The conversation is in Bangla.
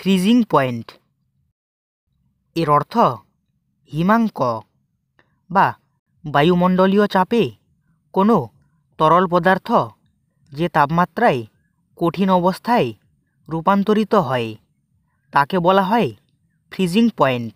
ফ্রিজিং পয়েন্ট এর অর্থ হিমাঙ্ক বা বায়ুমণ্ডলীয় চাপে কোনো তরল পদার্থ যে তাপমাত্রায় কঠিন অবস্থায় রূপান্তরিত হয় তাকে বলা হয় ফ্রিজিং পয়েন্ট